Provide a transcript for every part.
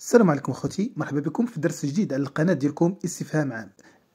السلام عليكم خوتي مرحبا بكم في درس جديد على القناه ديالكم استفهام عام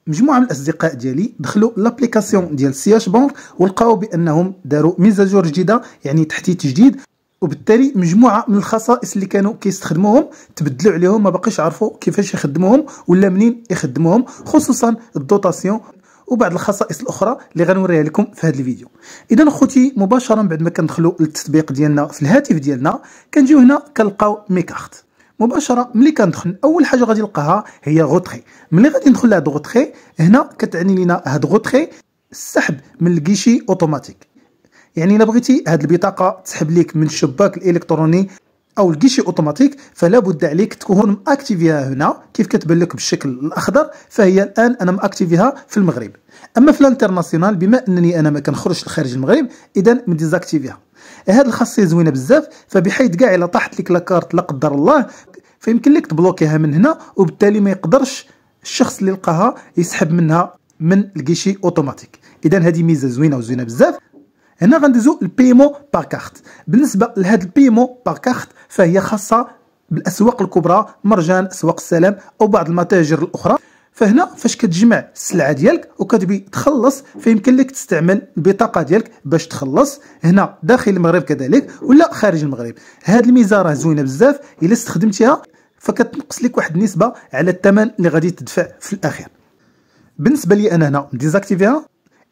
مجموعه من الاصدقاء ديالي دخلوا لابليكاسيون ديال سياش اش بانك ولقاو بانهم داروا ميزاجور جديده يعني تحديث جديد وبالتالي مجموعه من الخصائص اللي كانوا كيستخدموهم تبدلوا عليهم ما باقيش عرفوا كيفاش يخدموهم ولا منين يخدموهم خصوصا الدوتاسيون وبعض الخصائص الاخرى اللي غنوريها لكم في هذا الفيديو اذا خوتي مباشره بعد ما كندخلوا للتطبيق ديالنا في الهاتف ديالنا كنجيو هنا كنلقاو ميكارت مباشره ملي كندخل اول حاجه غادي نلقاها هي غوتري ملي غادي ندخل لهاد غوتري هنا كتعني لينا هاد غوتري السحب من الكيشي اوتوماتيك يعني الا بغيتي هاد البطاقه تسحب ليك من الشباك الالكتروني او الكيشي اوتوماتيك فلا بد عليك تكون ماكتيفيها هنا كيف كتبان لك بالشكل الاخضر فهي الان انا ماكتيفيها في المغرب اما في الانترناسيونال بما انني انا ما كنخرجش لخارج المغرب اذا مديزاكتيفيها هذه الخاصيه زوينه بزاف فبحيث كاع الا طاحت لك لاكارت لا قدر الله فيمكن لك تبلوكيها من هنا وبالتالي ما يقدرش الشخص اللي لقاها يسحب منها من الكيشي اوتوماتيك اذا هذه ميزه زوينه وزوينه بزاف هنا غندوزو البيمون بار كارت بالنسبه لهاد البيمون بار كارت فهي خاصه بالاسواق الكبرى مرجان اسواق السلام او بعض المتاجر الاخرى فهنا فاش كتجمع السلعه ديالك وكتبي تخلص فيمكن لك تستعمل البطاقه ديالك باش تخلص هنا داخل المغرب كذلك ولا خارج المغرب هاد الميزه راه زوينه بزاف الا استخدمتيها فكتنقص لك واحد النسبه على الثمن اللي غادي تدفع في الاخير بالنسبه لي انا هنا ديزاكتيفيها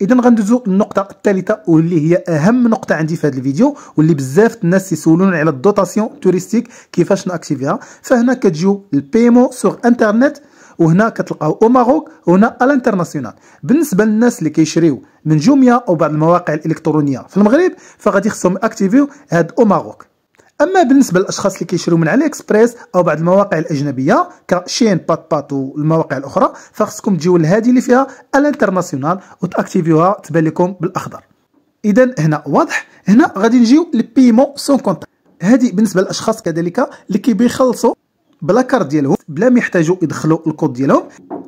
اذا غندوزو النقطه الثالثه واللي هي اهم نقطه عندي في هذا الفيديو واللي بزاف الناس يسولون على الدوتاسيون توريستيك كيفاش ناكتيفيها فهنا كتجيو البيمون سوغ انترنت وهنا كتلقاو او ماروك وهنا الانترناسيونال بالنسبه للناس اللي كيشريو من جوميا او بعض المواقع الالكترونيه في المغرب فغادي خصهم اكتيفيو هاد او ماروك اما بالنسبه للاشخاص اللي كيشريو من علي اكسبريس او بعض المواقع الاجنبيه كشين بات بات والمواقع الاخرى فخصكم تجيو لهذه اللي فيها الانترناسيونال وتاكتيفيوها تبان لكم بالاخضر اذا هنا واضح هنا غادي نجيو للبيمون سون كونتاكت هذه بالنسبه للاشخاص كذلك اللي كيبغي يخلصوا بلا كارت ديالهم بلا ما يحتاجوا يدخلوا الكود ديالهم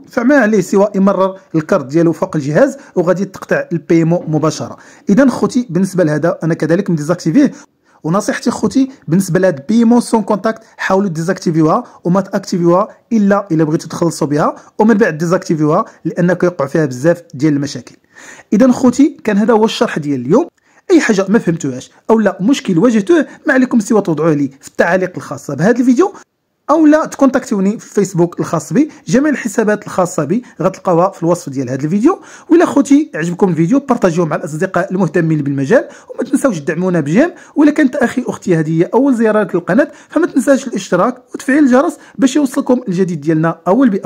فما عليه سوى يمرر الكارت ديالو فوق الجهاز وغادي تقطع البيمون مباشره اذا خوتي بالنسبه لهذا انا كذلك مديزاكتيفيه ونصيحتي خوتي بالنسبه لهاد بيمون سون كونتاكت حاولوا ديزاكتيفيوها وما تاكتيفيوها الا الا بغيتو تخلصوا بها ومن بعد ديزاكتيفيوها لان كيوقع فيها بزاف ديال المشاكل اذا خوتي كان هذا هو الشرح ديال اليوم اي حاجه ما فهمتوهاش او لا مشكل واجهتوه ما عليكم سوى توضعوه لي في التعليق الخاصه بهذا الفيديو او لا تكونتاكتوني في الفيسبوك الخاص بي جميع الحسابات الخاصه بي غتلقاوها في الوصف ديال هذا الفيديو والى خوتي عجبكم الفيديو بارطاجيوه مع الاصدقاء المهتمين بالمجال وما تنساوش تدعمونا بجيم ولا كانت اخي اختي هديه هي اول زياره للقناه فما تنساش الاشتراك وتفعيل الجرس باش يوصلكم الجديد ديالنا اول باول